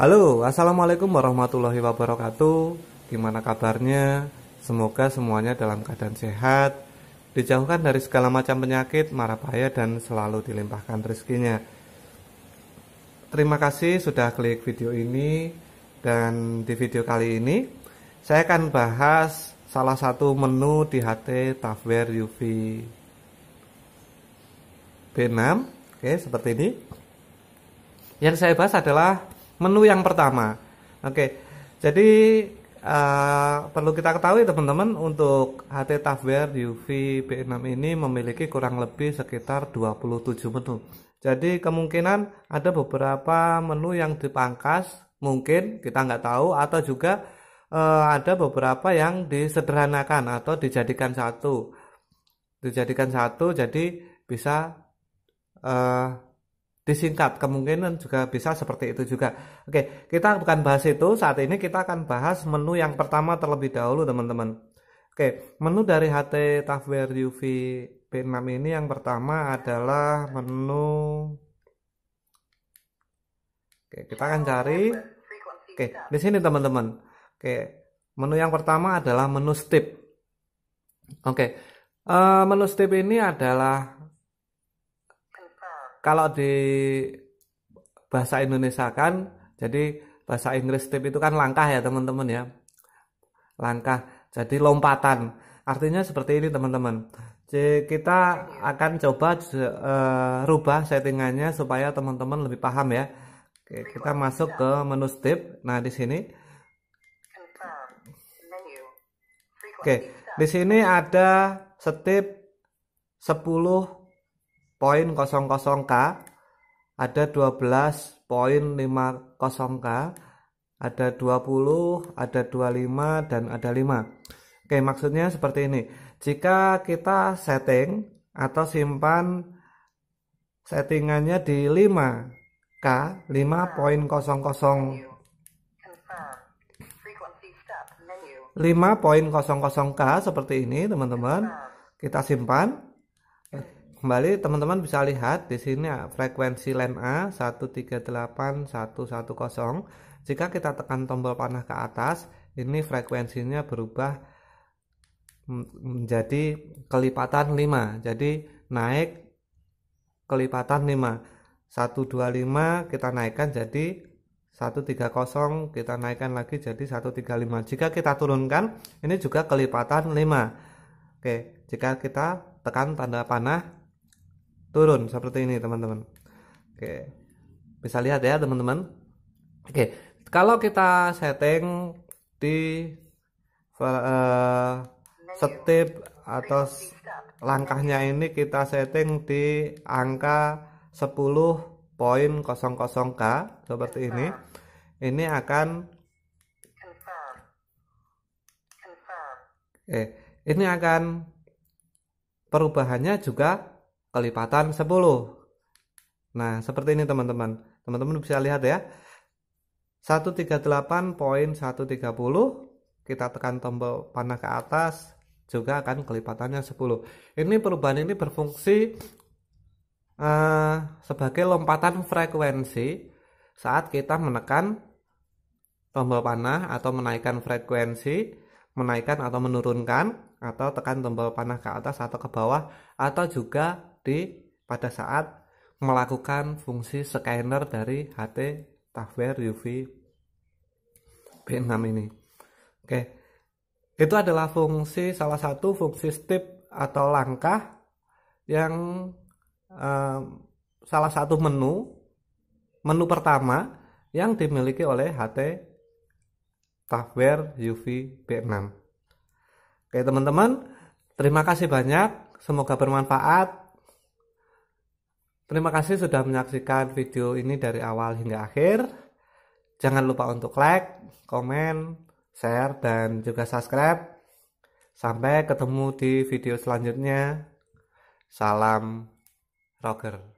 Halo, Assalamualaikum warahmatullahi wabarakatuh Gimana kabarnya? Semoga semuanya dalam keadaan sehat Dijauhkan dari segala macam penyakit, mara bahaya dan selalu dilimpahkan rezekinya Terima kasih sudah klik video ini Dan di video kali ini Saya akan bahas salah satu menu di HT Tafware UV B6 Oke, seperti ini Yang saya bahas adalah menu yang pertama. Oke. Jadi uh, perlu kita ketahui teman-teman untuk HT Tafware UV B6 ini memiliki kurang lebih sekitar 27 menu. Jadi kemungkinan ada beberapa menu yang dipangkas, mungkin kita nggak tahu atau juga uh, ada beberapa yang disederhanakan atau dijadikan satu. Dijadikan satu jadi bisa uh, disingkat kemungkinan juga bisa seperti itu juga oke kita bukan bahas itu saat ini kita akan bahas menu yang pertama terlebih dahulu teman-teman oke menu dari HT Tafwer UV P6 ini yang pertama adalah menu Oke, kita akan cari Oke, di sini teman-teman. Oke, menu yang pertama adalah menu step. Oke. Uh, menu step ini adalah kalau di bahasa Indonesia kan jadi bahasa Inggris step itu kan langkah ya teman-teman ya langkah jadi lompatan artinya seperti ini teman-teman kita akan coba uh, rubah settingannya supaya teman-teman lebih paham ya Oke, kita masuk ke menu step nah di sini Oke di sini ada step 10 00 k ada 12.50K, ada 20, ada 25, dan ada 5. Oke, maksudnya seperti ini. Jika kita setting atau simpan settingannya di 5K, 5.00 5.00K seperti ini teman-teman kita simpan kembali teman-teman bisa lihat di sini ah, frekuensi lan A 138110 jika kita tekan tombol panah ke atas ini frekuensinya berubah menjadi kelipatan 5 jadi naik kelipatan 5 125 kita naikkan jadi 130 kita naikkan lagi jadi 135 jika kita turunkan ini juga kelipatan 5 Oke jika kita tekan tanda panah turun seperti ini teman-teman oke bisa lihat ya teman-teman oke kalau kita setting di uh, eh, step atau langkahnya ini kita setting di angka 10.00k seperti ini ini akan eh ini akan perubahannya juga kelipatan 10. Nah, seperti ini teman-teman. Teman-teman bisa lihat ya. 138.130 kita tekan tombol panah ke atas juga akan kelipatannya 10. Ini perubahan ini berfungsi uh, sebagai lompatan frekuensi saat kita menekan tombol panah atau menaikkan frekuensi, menaikkan atau menurunkan atau tekan tombol panah ke atas atau ke bawah atau juga D pada saat melakukan fungsi scanner dari HT tafwer UV B6 ini. Oke. Itu adalah fungsi salah satu fungsi step atau langkah yang eh, salah satu menu menu pertama yang dimiliki oleh HT tafwer UV B6. Oke teman-teman, terima kasih banyak. Semoga bermanfaat. Terima kasih sudah menyaksikan video ini dari awal hingga akhir. Jangan lupa untuk like, komen, share, dan juga subscribe. Sampai ketemu di video selanjutnya. Salam Roger.